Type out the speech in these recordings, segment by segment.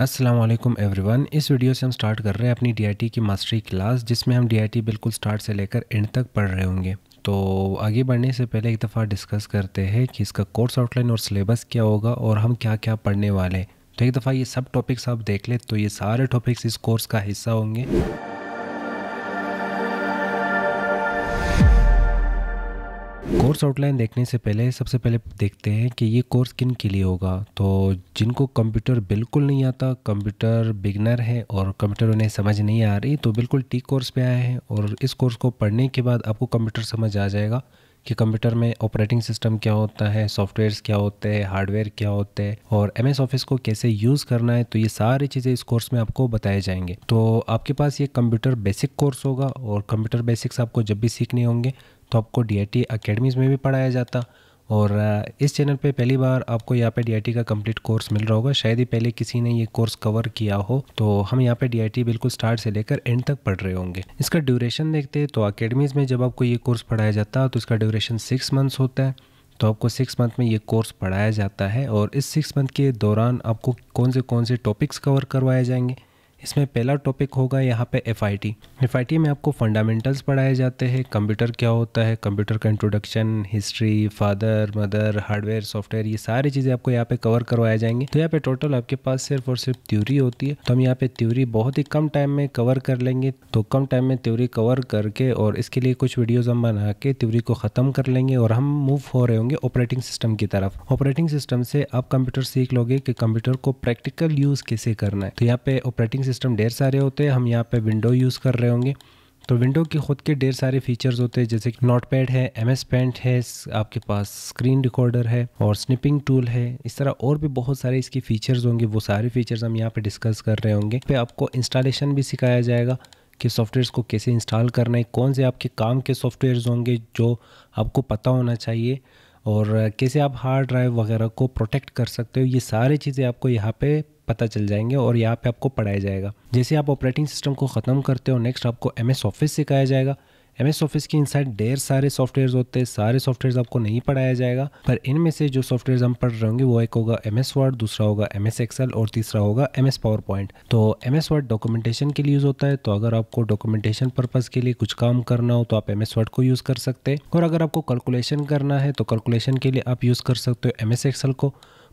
Aslam everyone इस video से हम स्टार्ट कर रहे हैं अपनी डीआईटी की मास्टरी क्लास जिसमें हम डीआईटी बिल्कुल स्टार्ट से लेकर एंड तक पढ़ रहे होंगे तो आगे बढ़ने से पहले एक दफ़ा डिस्कस करते हैं कि इसका कोर्स आउटलाइन और सिलेबस क्या होगा और हम क्या क्या पढ़ने वाले हैं तो एक दफ़ा ये सब टॉपिक्स आप देख लें तो ये सारे टॉपिक्स इस कोर्स का हिस्सा होंगे कोर्स आउटलाइन देखने से पहले सबसे पहले देखते हैं कि ये कोर्स किन के लिए होगा तो जिनको कंप्यूटर बिल्कुल नहीं आता कंप्यूटर बिगनर है और कंप्यूटर उन्हें समझ नहीं आ रही तो बिल्कुल टी कोर्स पे आए हैं और इस कोर्स को पढ़ने के बाद आपको कंप्यूटर समझ आ जाएगा कि कंप्यूटर में ऑपरेटिंग सिस्टम क्या होता है सॉफ्टवेयर क्या होते हैं हार्डवेयर क्या होते हैं और एम एस ऑफिस को कैसे यूज़ करना है तो ये सारी चीज़ें इस कोर्स में आपको बताए जाएंगे तो आपके पास ये कंप्यूटर बेसिक कोर्स होगा और कंप्यूटर बेसिक्स आपको जब भी सीखने होंगे तो आपको डी आई अकेडमीज़ में भी पढ़ाया जाता और इस चैनल पे पहली बार आपको यहाँ पे डी का कंप्लीट कोर्स मिल रहा होगा शायद ही पहले किसी ने ये कोर्स कवर किया हो तो हम यहाँ पे डी बिल्कुल स्टार्ट से लेकर एंड तक पढ़ रहे होंगे इसका ड्यूरेशन देखते हैं तो अकेडमीज़ में जब आपको ये कोर्स पढ़ाया जाता है तो इसका ड्यूरेशन सिक्स मंथ्स होता है तो आपको सिक्स मंथ में ये कोर्स पढ़ाया जाता है और इस सिक्स मंथ के दौरान आपको कौन से कौन से टॉपिक्स कवर करवाए जाएंगे इसमें पहला टॉपिक होगा यहाँ पे F I T F I T में आपको फंडामेंटल्स पढ़ाए जाते हैं कंप्यूटर क्या होता है कंप्यूटर का introduction history father mother hardware software ये सारी चीज़ें आपको यहाँ पे कवर करवाए जाएंगे तो यहाँ पे टोटल आपके पास सिर्फ और सिर्फ थ्यूरी होती है तो हम यहाँ पे थ्यूरी बहुत ही कम टाइम में कवर कर लेंगे तो कम टाइम में थ्यूरी कवर करके और इसके लिए कुछ वीडियोज़ हम बना के थ्यूरी को ख़त्म कर लेंगे और हम मूव हो रहे होंगे ऑपरेटिंग सिस्टम की तरफ ऑपरेटिंग सिस्टम से आप कंप्यूटर सीख लोगे कि कंप्यूटर को प्रैक्टिकल यूज़ कैसे करना है तो यहाँ पे ऑपरेटिंग सिस्टम सिस्टम ढेर सारे होते हैं हम यहाँ पे विंडो यूज़ कर रहे होंगे तो विंडो के खुद के ढेर सारे फीचर्स होते हैं जैसे कि नोट पैड है एम एस पेंट है आपके पास स्क्रीन रिकॉर्डर है और स्निपिंग टूल है इस तरह और भी बहुत सारे इसके फीचर्स होंगे वो सारे फीचर्स हम यहाँ पे डिस्कस कर रहे होंगे पे आपको इंस्टॉलेशन भी सिखाया जाएगा कि सॉफ्टवेयर्स को कैसे इंस्टॉल करना है कौन से आपके काम के सॉफ्टवेयर होंगे जो आपको पता होना चाहिए और कैसे आप हार्ड ड्राइव वगैरह को प्रोटेक्ट कर सकते हो ये सारी चीज़ें आपको यहाँ पे पता चल जाएंगे और यहाँ पे आपको पढ़ाया जाएगा जैसे आप ऑपरेटिंग सिस्टम को ख़त्म करते हो नेक्स्ट आपको एम एस ऑफिस सिखाया जाएगा एम एस ऑफिस के इनसाइड ढेर सारे सॉफ्टवेयर होते हैं सारे सॉफ्टवेयर आपको नहीं पढ़ाया जाएगा पर इनमें से जो सॉफ्टवेयर हम पढ़ रहे होंगे वो एक होगा एम एस वर्ड दूसरा होगा एम एस एक्सएल और तीसरा होगा एम एस पावर पॉइंट तो एम एस वर्ड डॉक्यूमेंटेशन के लिए यूज़ होता है तो अगर आपको डॉक्यूमेंटेशन पर्पज़ के लिए कुछ काम करना हो तो आप एम एस वर्ड को यूज़ कर सकते हैं और अगर आपको कैलकुलेशन करना है तो कैलकुलेशन के लिए आप यूज़ कर सकते हो एम एस एक्सएल को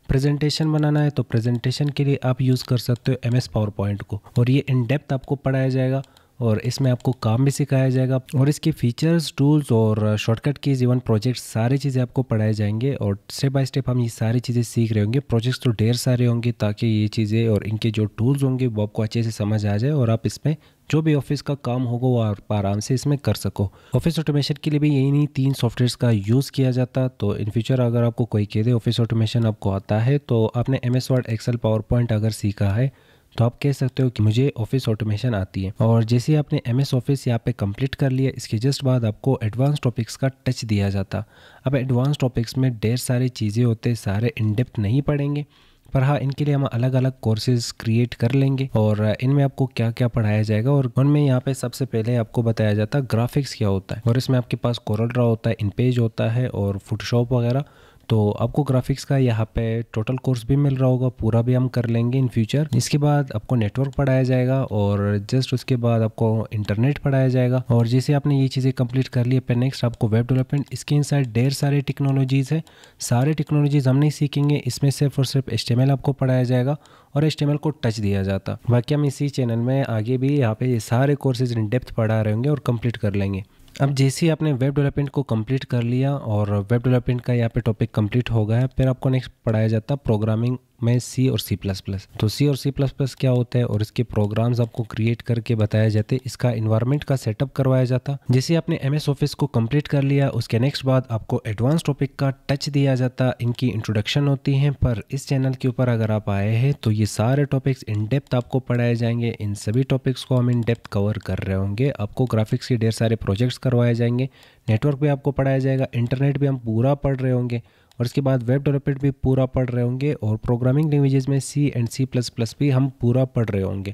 प्रेजेंटेशन बनाना है तो प्रेजेंटेशन के लिए आप यूज़ कर सकते हो एम एस पावर पॉइंट को और ये इन डेप्थ आपको पढ़ाया जाएगा और इसमें आपको काम भी सिखाया जाएगा और इसके फीचर्स टूल्स और शॉर्टकट कीज इवन प्रोजेक्ट सारी चीज़ें आपको पढ़ाए जाएंगे और स्टेप बाय स्टेप हम ये सारी चीज़ें सीख रहे होंगे प्रोजेक्ट्स तो ढेर सारे होंगे ताकि ये चीज़ें और इनके जो टूल्स होंगे वो आपको अच्छे से समझ आ जाए और आप इसमें जो भी ऑफिस का काम होगा वो आप आराम से इसमें कर सको ऑफिस ऑटोमेशन के लिए भी यही नहीं तीन सॉफ्टवेयर का यूज़ किया जाता तो इन फ्यूचर अगर आपको कोई कह दे ऑफिस ऑटोमेशन आपको आता है तो आपने M S Word Excel PowerPoint अगर सीखा है तो आप कह सकते हो कि मुझे ऑफिस ऑटोमेशन आती है और जैसे आपने एम एस ऑफिस यहाँ पे कंप्लीट कर लिया इसके जस्ट बाद आपको एडवांस टॉपिक्स का टच दिया जाता अब एडवांस टॉपिक्स में ढेर सारी चीज़ें होते सारे इनडेप्थ नहीं पढ़ेंगे पर हाँ इनके लिए हम अलग अलग कोर्सेज क्रिएट कर लेंगे और इनमें आपको क्या क्या पढ़ाया जाएगा और उनमें यहाँ पे सबसे पहले आपको बताया जाता है ग्राफिक्स क्या होता है और इसमें आपके पास कोरल ड्रा होता है इन पेज होता है और फोटोशॉप वगैरह तो आपको ग्राफिक्स का यहाँ पे टोटल कोर्स भी मिल रहा होगा पूरा भी हम कर लेंगे इन फ्यूचर इसके बाद आपको नेटवर्क पढ़ाया जाएगा और जस्ट उसके बाद आपको इंटरनेट पढ़ाया जाएगा और जैसे आपने ये चीज़ें कंप्लीट कर ली है नेक्स्ट आपको वेब डेवलपमेंट इसके इन ढेर सारे टेक्नोलॉजीज़ है सारे टेक्नोलॉजीज़ हम नहीं सीखेंगे इसमें सिर्फ और सिर्फ एस आपको पढ़ाया जाएगा और एस को टच दिया जाता बाकी हम इसी चैनल में आगे भी यहाँ पे ये सारे कोर्सेज इन डेप्थ पढ़ा रहे होंगे और कंप्लीट कर लेंगे अब जैसे ही आपने वेब डेवलपमेंट को कंप्लीट कर लिया और वेब डेवलपमेंट का यहाँ पे टॉपिक कंप्लीट हो गया है फिर आपको नेक्स्ट पढ़ाया जाता प्रोग्रामिंग में सी और सी प्लस प्लस तो सी और सी प्लस प्लस क्या होता है और इसके प्रोग्राम्स आपको क्रिएट करके बताया जाते इसका इन्वायरमेंट का सेटअप करवाया जाता जैसे आपने एम एस ऑफिस को कम्प्लीट कर लिया उसके नेक्स्ट बाद आपको एडवांस टॉपिक का टच दिया जाता इनकी इंट्रोडक्शन होती है पर इस चैनल के ऊपर अगर आप आए हैं तो ये सारे टॉपिक्स इन डेप्थ आपको पढ़ाए जाएंगे इन सभी टॉपिक्स को हम इन डेप्थ कवर कर रहे होंगे आपको ग्राफिक्स के ढेर सारे प्रोजेक्ट्स करवाए जाएंगे नेटवर्क भी आपको पढ़ाया जाएगा इंटरनेट भी हम पूरा पढ़ रहे होंगे और इसके बाद वेब डेवलपमेंट भी पूरा पढ़ रहे होंगे और प्रोग्रामिंग लैंग्वेजेस में C and C plus plus भी हम पूरा पढ़ रहे होंगे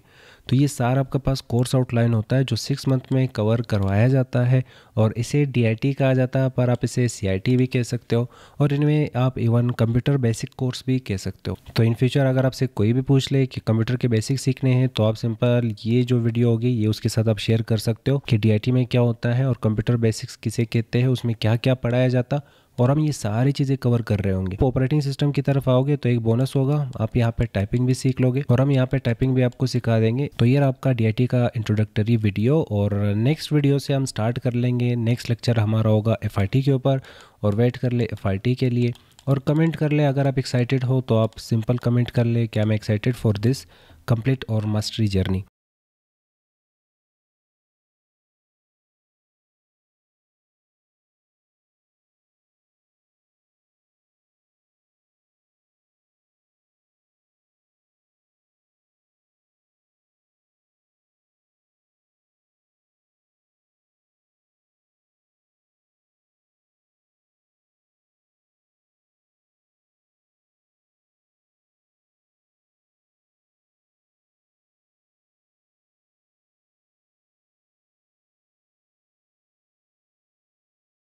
तो ये सारा आपके पास कोर्स आउटलाइन होता है जो सिक्स मंथ में कवर करवाया जाता है और इसे डी कहा जाता है पर आप इसे सी भी कह सकते हो और इनमें आप इवन कंप्यूटर बेसिक कोर्स भी कह सकते हो तो इन फ्यूचर अगर आपसे कोई भी पूछ ले कि कंप्यूटर के बेसिक सीखने हैं तो आप सिंपल ये जो वीडियो होगी ये उसके साथ आप शेयर कर सकते हो कि डी में क्या होता है और कंप्यूटर बेसिक्स किसे कहते हैं उसमें क्या क्या पढ़ाया जाता और हम ये सारी चीज़ें कवर कर रहे होंगे ऑपरेटिंग तो सिस्टम की तरफ आओगे तो एक बोनस होगा आप यहाँ पे टाइपिंग भी सीख लोगे और हम यहाँ पे टाइपिंग भी आपको सिखा देंगे तो ये आपका डी का इंट्रोडक्टरी वीडियो और नेक्स्ट वीडियो से हम स्टार्ट कर लेंगे नेक्स्ट लेक्चर हमारा होगा एफ के ऊपर और वेट कर ले एफ के लिए और कमेंट कर ले अगर आप एक्साइटेड हो तो आप सिंपल कमेंट कर ले क्या मैं एक्साइटेड फॉर दिस कंप्लीट और मास्टरी जर्नी